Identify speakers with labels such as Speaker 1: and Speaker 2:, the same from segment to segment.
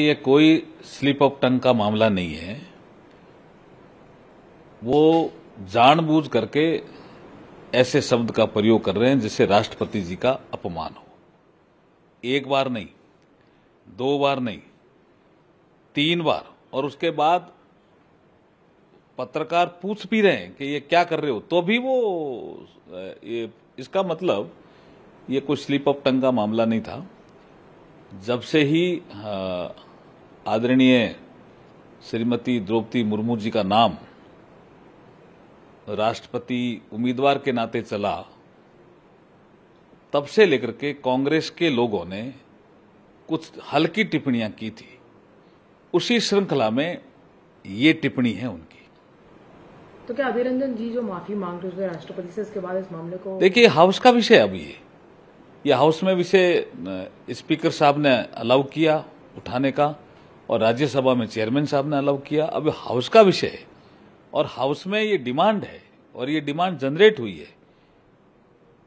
Speaker 1: ये कोई slip of tongue का मामला नहीं है वो जानबूझ करके ऐसे शब्द का प्रयोग कर रहे हैं जिससे राष्ट्रपति जी का अपमान हो एक बार नहीं दो बार नहीं तीन बार और उसके बाद पत्रकार पूछ भी रहे हैं कि ये क्या कर रहे हो तो भी वो ये इसका मतलब ये कोई स्लिप ऑफ टंग का मामला नहीं था जब से ही आदरणीय श्रीमती द्रौपदी मुर्मू जी का नाम राष्ट्रपति उम्मीदवार के नाते चला तब से लेकर के कांग्रेस के लोगों ने कुछ हल्की टिप्पणियां की थी उसी श्रृंखला में ये टिप्पणी है उनकी
Speaker 2: तो क्या अभिनंदन जी जो माफी मांग रहे थे राष्ट्रपति से इसके बाद इस मामले को देखिए
Speaker 1: हाउस का विषय अब ये ये हाउस में विषय स्पीकर साहब ने अलाउ किया उठाने का और राज्यसभा में चेयरमैन साहब ने अलाउ किया अब हाउस का विषय है और हाउस में ये डिमांड है और ये डिमांड जनरेट हुई है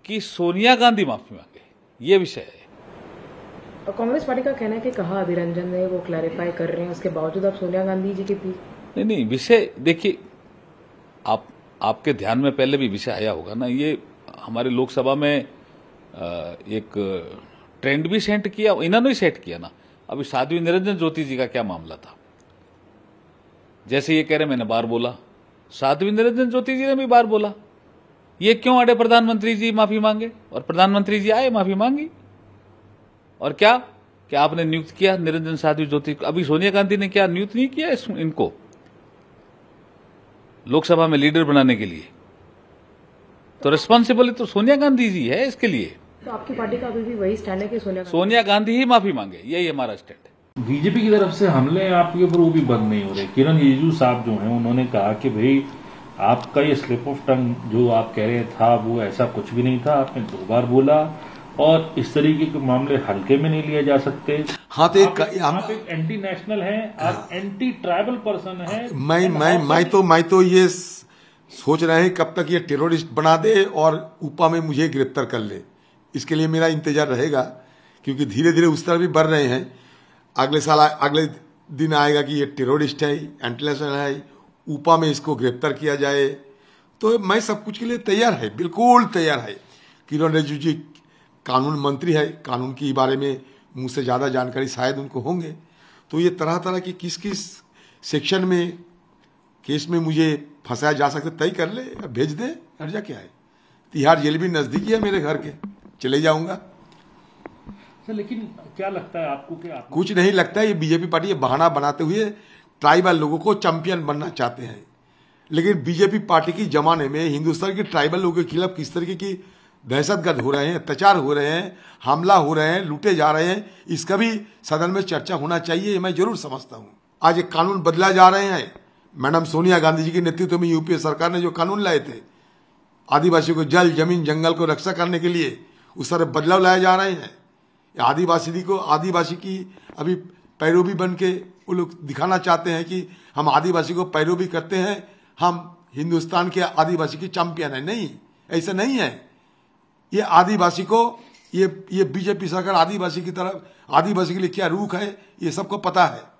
Speaker 1: कि सोनिया गांधी माफी मांगे ये विषय
Speaker 2: है कांग्रेस पार्टी का कहना है कि कहा अभिरंजन ने वो क्लैरिफाई कर रहे हैं उसके बावजूद आप सोनिया गांधी जी के पीछे
Speaker 1: नहीं नहीं विषय देखिए आप आपके ध्यान में पहले भी विषय आया होगा ना ये हमारे लोकसभा में एक ट्रेंड भी सेट किया इन्होंने सेट किया ना अभी साध्वी निरंजन ज्योति जी का क्या मामला था जैसे ये कह रहे मैंने बार बोला साध्वी निरंजन ज्योति जी ने भी बार बोला ये क्यों अड़े प्रधानमंत्री जी माफी मांगे और प्रधानमंत्री जी आए माफी मांगी और क्या क्या आपने नियुक्त किया निरंजन साधु ज्योति अभी सोनिया गांधी ने क्या नियुक्त नहीं किया इनको लोकसभा में लीडर बनाने के लिए तो रिस्पॉन्सिबिलिटी तो सोनिया गांधी जी है इसके लिए
Speaker 2: तो आपकी पार्टी का अभी भी वही स्टैंड है कि सोनिया
Speaker 1: सोनिया गांधी ही माफी मांगे यही हमारा स्टैंड है बीजेपी की तरफ से हमले आपके ऊपर वो भी बंद नहीं हो रहे किरण रिजिजू साहब जो हैं उन्होंने कहा कि भाई आपका ये स्लिप ऑफ टंग जो आप कह रहे था वो ऐसा कुछ भी नहीं था आपने दो बार बोला
Speaker 2: और इस तरीके के मामले हल्के में नहीं लिए जा सकते हाँ तो एक, आप,
Speaker 1: एक एंटी नेशनल हैं आप एंटी ट्राइबल पर्सन है मैं मैं मैं तो
Speaker 2: मैं तो ये सोच रहे हैं कब तक ये टेररिस्ट बना दे और उपा में मुझे गिरफ्तार कर ले इसके लिए मेरा इंतजार रहेगा क्योंकि धीरे धीरे उस तरह भी बढ़ रहे हैं अगले साल अगले दिन आएगा कि ये टेरोरिस्ट है इंटरनेशनल है ऊपा में इसको गिरफ्तार किया जाए तो मैं सब कुछ के लिए तैयार है बिल्कुल तैयार है किरण रिजिजू जी कानून मंत्री है कानून के बारे में मुझसे ज़्यादा जानकारी शायद उनको होंगे तो ये तरह तरह की किस किस सेक्शन में केस में मुझे फंसाया जा सकता तय कर ले भेज दे अर्जा क्या है तिहाड़ जेल भी नज़दीकी है मेरे घर के चले जाऊंगा
Speaker 1: लेकिन क्या लगता है आपको कि आपको
Speaker 2: कुछ नहीं लगता है ये बीजेपी पार्टी ये बहाना बनाते हुए ट्राइबल लोगों को चैंपियन बनना चाहते हैं लेकिन बीजेपी पार्टी की जमाने में हिंदुस्तान के ट्राइबल लोगों के खिलाफ किस तरीके की दहशतगर्द हो रहे हैं अत्याचार हो रहे हैं हमला हो रहे हैं लूटे जा रहे हैं इसका भी सदन में चर्चा होना चाहिए मैं जरूर समझता हूँ आज एक कानून बदला जा रहे हैं मैडम सोनिया गांधी जी के नेतृत्व में यूपीए सरकार ने जो कानून लाए थे आदिवासियों को जल जमीन जंगल को रक्षा करने के लिए उस तरह बदलाव लाए जा रहे हैं आदिवासी को आदिवासी की अभी पैरोबी बन के वो लोग दिखाना चाहते हैं कि हम आदिवासी को पैरोबी करते हैं हम हिंदुस्तान के आदिवासी की चैंपियन है नहीं ऐसा नहीं है ये आदिवासी को ये ये बीजेपी सरकार आदिवासी की तरफ आदिवासी के लिए क्या रूख है ये सबको पता है